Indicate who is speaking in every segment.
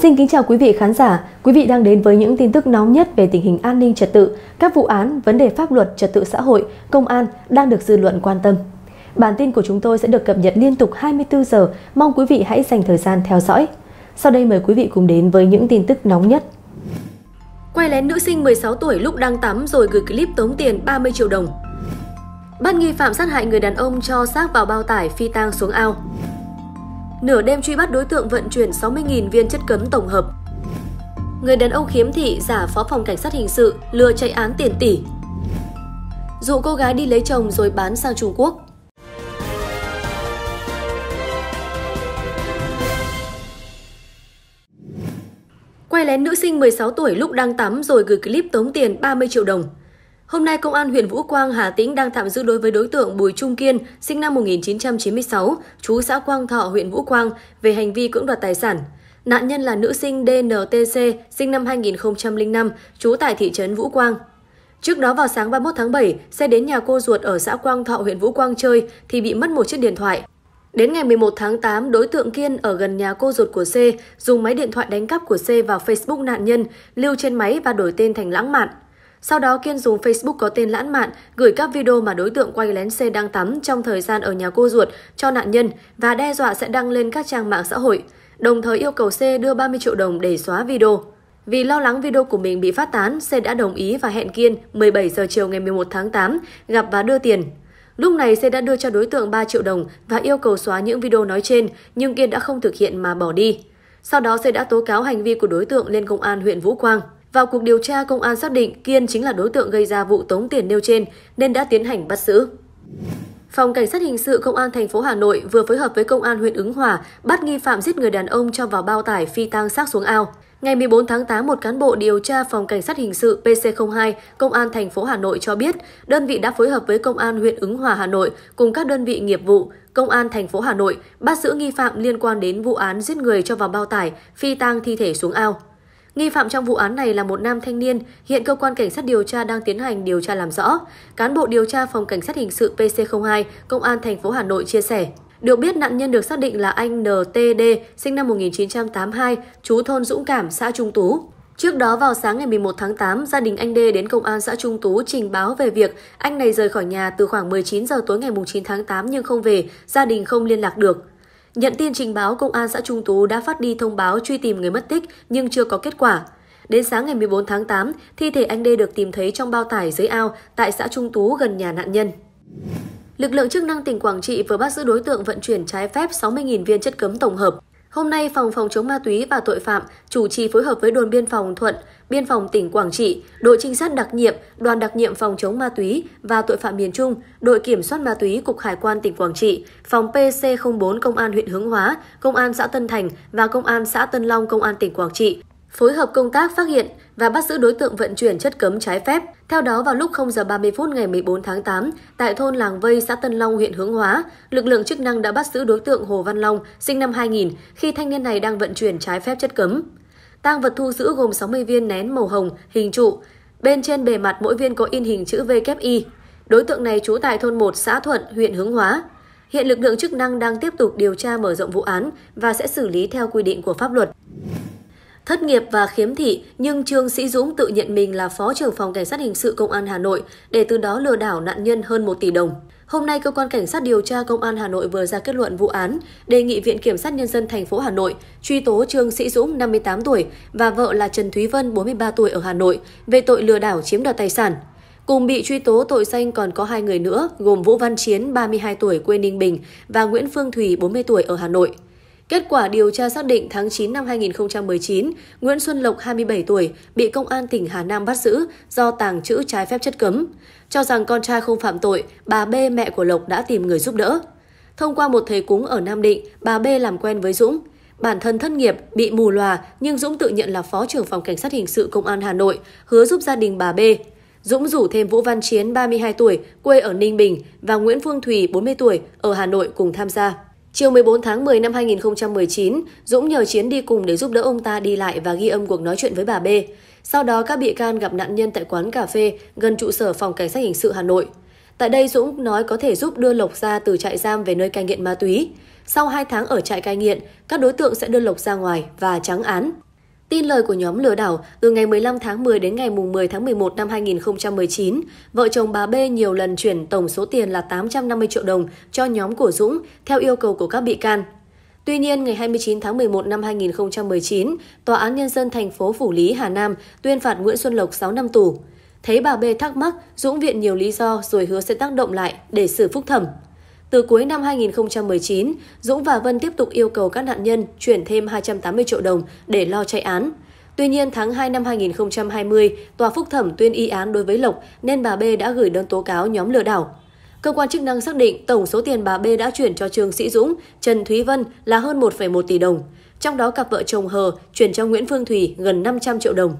Speaker 1: Xin kính chào quý vị khán giả. Quý vị đang đến với những tin tức nóng nhất về tình hình an ninh trật tự, các vụ án, vấn đề pháp luật, trật tự xã hội, công an đang được dư luận quan tâm. Bản tin của chúng tôi sẽ được cập nhật liên tục 24 giờ, mong quý vị hãy dành thời gian theo dõi. Sau đây mời quý vị cùng đến với những tin tức nóng nhất. Quay lén nữ sinh 16 tuổi lúc đang tắm rồi gửi clip tống tiền 30 triệu đồng. Bắt nghi phạm sát hại người đàn ông cho xác vào bao tải phi tang xuống ao. Nửa đêm truy bắt đối tượng vận chuyển 60.000 viên chất cấm tổng hợp. Người đàn ông khiếm thị giả phó phòng cảnh sát hình sự lừa chạy án tiền tỷ. Dụ cô gái đi lấy chồng rồi bán sang Trung Quốc. Quay lén nữ sinh 16 tuổi lúc đang tắm rồi gửi clip tống tiền 30 triệu đồng. Hôm nay, Công an huyện Vũ Quang, Hà Tĩnh đang tạm giữ đối với đối tượng Bùi Trung Kiên, sinh năm 1996, chú xã Quang Thọ, huyện Vũ Quang, về hành vi cưỡng đoạt tài sản. Nạn nhân là nữ sinh DNTC, sinh năm 2005, trú tại thị trấn Vũ Quang. Trước đó vào sáng 31 tháng 7, xe đến nhà cô ruột ở xã Quang Thọ, huyện Vũ Quang chơi thì bị mất một chiếc điện thoại. Đến ngày 11 tháng 8, đối tượng Kiên ở gần nhà cô ruột của C dùng máy điện thoại đánh cắp của C vào Facebook nạn nhân, lưu trên máy và đổi tên thành lãng mạn. Sau đó Kiên dùng Facebook có tên lãng mạn gửi các video mà đối tượng quay lén xe đang tắm trong thời gian ở nhà cô ruột cho nạn nhân và đe dọa sẽ đăng lên các trang mạng xã hội, đồng thời yêu cầu C đưa 30 triệu đồng để xóa video. Vì lo lắng video của mình bị phát tán, C đã đồng ý và hẹn Kiên 17 giờ chiều ngày 11 tháng 8 gặp và đưa tiền. Lúc này C đã đưa cho đối tượng 3 triệu đồng và yêu cầu xóa những video nói trên, nhưng Kiên đã không thực hiện mà bỏ đi. Sau đó C đã tố cáo hành vi của đối tượng lên công an huyện Vũ Quang. Vào cuộc điều tra, công an xác định Kiên chính là đối tượng gây ra vụ tống tiền nêu trên nên đã tiến hành bắt giữ. Phòng Cảnh sát Hình sự Công an thành phố Hà Nội vừa phối hợp với Công an huyện Ứng Hòa bắt nghi phạm giết người đàn ông cho vào bao tải phi tang xác xuống ao. Ngày 14 tháng 8, một cán bộ điều tra phòng cảnh sát hình sự PC02, công an thành phố Hà Nội cho biết, đơn vị đã phối hợp với công an huyện Ứng Hòa Hà Nội cùng các đơn vị nghiệp vụ, công an thành phố Hà Nội bắt giữ nghi phạm liên quan đến vụ án giết người cho vào bao tải, phi tang thi thể xuống ao. Nghi phạm trong vụ án này là một nam thanh niên, hiện cơ quan cảnh sát điều tra đang tiến hành điều tra làm rõ. Cán bộ điều tra phòng cảnh sát hình sự PC02, công an thành phố Hà Nội chia sẻ. Được biết nạn nhân được xác định là anh NTD, sinh năm 1982, chú thôn Dũng Cảm, xã Trung Tú. Trước đó vào sáng ngày 11 tháng 8, gia đình anh D đến công an xã Trung Tú trình báo về việc anh này rời khỏi nhà từ khoảng 19 giờ tối ngày 9 tháng 8 nhưng không về, gia đình không liên lạc được. Nhận tin trình báo, Công an xã Trung Tú đã phát đi thông báo truy tìm người mất tích nhưng chưa có kết quả. Đến sáng ngày 14 tháng 8, thi thể anh Đê được tìm thấy trong bao tải dưới ao tại xã Trung Tú gần nhà nạn nhân. Lực lượng chức năng tỉnh Quảng Trị vừa bắt giữ đối tượng vận chuyển trái phép 60.000 viên chất cấm tổng hợp Hôm nay, Phòng Phòng chống ma túy và tội phạm chủ trì phối hợp với đồn biên phòng Thuận, biên phòng tỉnh Quảng Trị, đội trinh sát đặc nhiệm, đoàn đặc nhiệm phòng chống ma túy và tội phạm miền Trung, đội kiểm soát ma túy Cục Hải quan tỉnh Quảng Trị, phòng PC04 Công an huyện Hướng Hóa, Công an xã Tân Thành và Công an xã Tân Long Công an tỉnh Quảng Trị phối hợp công tác phát hiện và bắt giữ đối tượng vận chuyển chất cấm trái phép. Theo đó, vào lúc 0 giờ 30 phút ngày 14 tháng 8, tại thôn Làng Vây, xã Tân Long, huyện Hướng Hóa, lực lượng chức năng đã bắt giữ đối tượng Hồ Văn Long, sinh năm 2000, khi thanh niên này đang vận chuyển trái phép chất cấm. Tang vật thu giữ gồm 60 viên nén màu hồng, hình trụ. Bên trên bề mặt mỗi viên có in hình chữ VKI Đối tượng này trú tại thôn 1 xã Thuận, huyện Hướng Hóa. Hiện lực lượng chức năng đang tiếp tục điều tra mở rộng vụ án và sẽ xử lý theo quy định của pháp luật. Thất nghiệp và khiếm thị, nhưng Trương Sĩ Dũng tự nhận mình là Phó trưởng phòng Cảnh sát hình sự Công an Hà Nội để từ đó lừa đảo nạn nhân hơn 1 tỷ đồng. Hôm nay, cơ quan cảnh sát điều tra Công an Hà Nội vừa ra kết luận vụ án, đề nghị Viện kiểm sát nhân dân thành phố Hà Nội truy tố Trương Sĩ Dũng 58 tuổi và vợ là Trần Thúy Vân 43 tuổi ở Hà Nội về tội lừa đảo chiếm đoạt tài sản. Cùng bị truy tố tội danh còn có hai người nữa, gồm Vũ Văn Chiến 32 tuổi quê Ninh Bình và Nguyễn Phương Thùy 40 tuổi ở Hà Nội. Kết quả điều tra xác định tháng 9 năm 2019, Nguyễn Xuân Lộc 27 tuổi bị công an tỉnh Hà Nam bắt giữ do tàng trữ trái phép chất cấm. Cho rằng con trai không phạm tội, bà B mẹ của Lộc đã tìm người giúp đỡ. Thông qua một thầy cúng ở Nam Định, bà B làm quen với Dũng. Bản thân thân nghiệp, bị mù lòa nhưng Dũng tự nhận là phó trưởng phòng cảnh sát hình sự công an Hà Nội, hứa giúp gia đình bà B. Dũng rủ thêm Vũ Văn Chiến 32 tuổi, quê ở Ninh Bình và Nguyễn Phương Thùy 40 tuổi ở Hà Nội cùng tham gia. Chiều 14 tháng 10 năm 2019, Dũng nhờ Chiến đi cùng để giúp đỡ ông ta đi lại và ghi âm cuộc nói chuyện với bà B. Sau đó các bị can gặp nạn nhân tại quán cà phê gần trụ sở phòng cảnh sát hình sự Hà Nội. Tại đây Dũng nói có thể giúp đưa Lộc ra từ trại giam về nơi cai nghiện ma túy. Sau 2 tháng ở trại cai nghiện, các đối tượng sẽ đưa Lộc ra ngoài và trắng án. Tin lời của nhóm lừa đảo, từ ngày 15 tháng 10 đến ngày 10 tháng 11 năm 2019, vợ chồng bà B nhiều lần chuyển tổng số tiền là 850 triệu đồng cho nhóm của Dũng theo yêu cầu của các bị can. Tuy nhiên, ngày 29 tháng 11 năm 2019, Tòa án Nhân dân thành phố Phủ Lý, Hà Nam tuyên phạt Nguyễn Xuân Lộc 6 năm tù. Thấy bà B thắc mắc, Dũng viện nhiều lý do rồi hứa sẽ tác động lại để xử phúc thẩm. Từ cuối năm 2019, Dũng và Vân tiếp tục yêu cầu các nạn nhân chuyển thêm 280 triệu đồng để lo chạy án. Tuy nhiên, tháng 2 năm 2020, Tòa Phúc Thẩm tuyên y án đối với Lộc nên bà B đã gửi đơn tố cáo nhóm lừa đảo. Cơ quan chức năng xác định tổng số tiền bà B đã chuyển cho Trương Sĩ Dũng, Trần Thúy Vân là hơn 1,1 tỷ đồng. Trong đó cặp vợ chồng Hờ chuyển cho Nguyễn Phương Thủy gần 500 triệu đồng.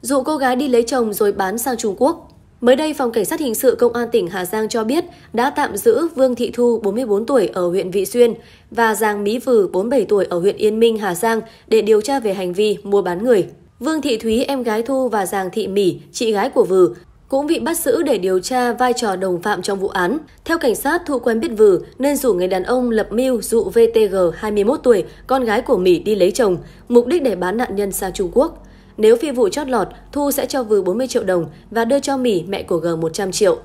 Speaker 1: Dụ cô gái đi lấy chồng rồi bán sang Trung Quốc Mới đây, Phòng Cảnh sát Hình sự Công an tỉnh Hà Giang cho biết đã tạm giữ Vương Thị Thu, 44 tuổi ở huyện Vị Xuyên và Giang Mỹ Vừ, 47 tuổi ở huyện Yên Minh, Hà Giang để điều tra về hành vi mua bán người. Vương Thị Thúy, em gái Thu và Giàng Thị Mỹ, chị gái của Vừ, cũng bị bắt giữ để điều tra vai trò đồng phạm trong vụ án. Theo cảnh sát, Thu quen biết Vừ nên rủ người đàn ông lập mưu dụ VTG 21 tuổi, con gái của Mỹ đi lấy chồng, mục đích để bán nạn nhân sang Trung Quốc. Nếu phi vụ chót lọt, Thu sẽ cho Vừ 40 triệu đồng và đưa cho Mỹ mẹ của G 100 triệu.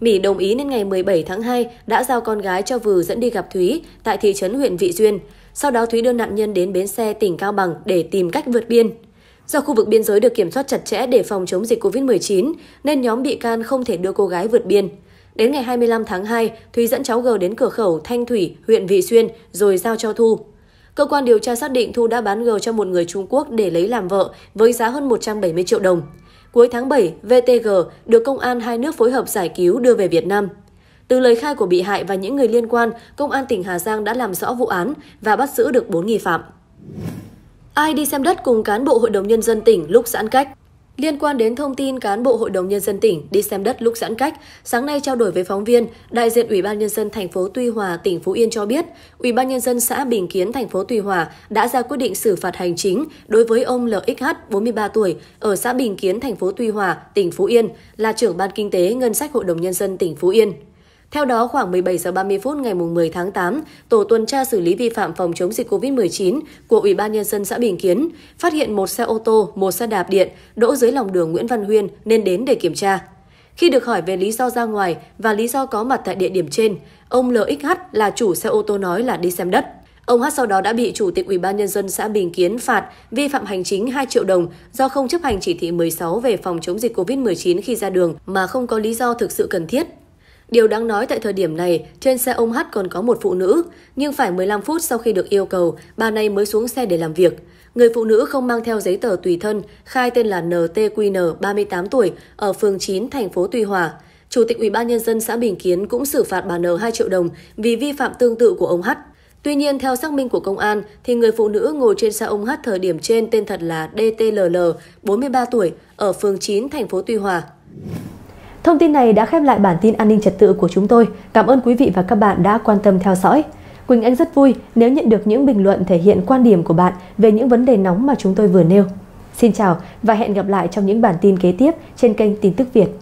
Speaker 1: Mỹ đồng ý nên ngày 17 tháng 2 đã giao con gái cho vừa dẫn đi gặp Thúy tại thị trấn huyện Vị Duyên. Sau đó Thúy đưa nạn nhân đến bến xe tỉnh Cao Bằng để tìm cách vượt biên. Do khu vực biên giới được kiểm soát chặt chẽ để phòng chống dịch COVID-19, nên nhóm bị can không thể đưa cô gái vượt biên. Đến ngày 25 tháng 2, Thúy dẫn cháu G đến cửa khẩu Thanh Thủy, huyện Vị Xuyên, rồi giao cho Thu. Cơ quan điều tra xác định Thu đã bán G cho một người Trung Quốc để lấy làm vợ với giá hơn 170 triệu đồng. Cuối tháng 7, VTG được công an hai nước phối hợp giải cứu đưa về Việt Nam. Từ lời khai của bị hại và những người liên quan, công an tỉnh Hà Giang đã làm rõ vụ án và bắt giữ được 4 nghi phạm. Ai đi xem đất cùng cán bộ Hội đồng Nhân dân tỉnh lúc giãn cách? Liên quan đến thông tin cán bộ Hội đồng nhân dân tỉnh đi xem đất lúc giãn cách, sáng nay trao đổi với phóng viên, đại diện Ủy ban nhân dân thành phố Tuy Hòa, tỉnh Phú Yên cho biết, Ủy ban nhân dân xã Bình Kiến, thành phố Tuy Hòa đã ra quyết định xử phạt hành chính đối với ông LXH, 43 tuổi, ở xã Bình Kiến, thành phố Tuy Hòa, tỉnh Phú Yên, là trưởng ban kinh tế ngân sách Hội đồng nhân dân tỉnh Phú Yên. Theo đó, khoảng 17 giờ 30 phút ngày 10 tháng 8, tổ tuần tra xử lý vi phạm phòng chống dịch COVID-19 của Ủy ban nhân dân xã Bình Kiến phát hiện một xe ô tô, một xe đạp điện đỗ dưới lòng đường Nguyễn Văn Huyên nên đến để kiểm tra. Khi được hỏi về lý do ra ngoài và lý do có mặt tại địa điểm trên, ông LXH là chủ xe ô tô nói là đi xem đất. Ông H. sau đó đã bị Chủ tịch Ủy ban Nhân dân xã Bình Kiến phạt vi phạm hành chính 2 triệu đồng do không chấp hành chỉ thị 16 về phòng chống dịch COVID-19 khi ra đường mà không có lý do thực sự cần thiết. Điều đáng nói tại thời điểm này, trên xe ông H còn có một phụ nữ, nhưng phải 15 phút sau khi được yêu cầu, bà này mới xuống xe để làm việc. Người phụ nữ không mang theo giấy tờ tùy thân, khai tên là NTQN, 38 tuổi, ở phường 9, thành phố Tuy Hòa. Chủ tịch Ủy ban nhân dân xã Bình Kiến cũng xử phạt bà N 2 triệu đồng vì vi phạm tương tự của ông H Tuy nhiên, theo xác minh của công an, thì người phụ nữ ngồi trên xe ông H thời điểm trên tên thật là DTLL, 43 tuổi, ở phường 9, thành phố Tuy Hòa. Thông tin này đã khép lại bản tin an ninh trật tự của chúng tôi. Cảm ơn quý vị và các bạn đã quan tâm theo dõi. Quỳnh Anh rất vui nếu nhận được những bình luận thể hiện quan điểm của bạn về những vấn đề nóng mà chúng tôi vừa nêu. Xin chào và hẹn gặp lại trong những bản tin kế tiếp trên kênh Tin tức Việt.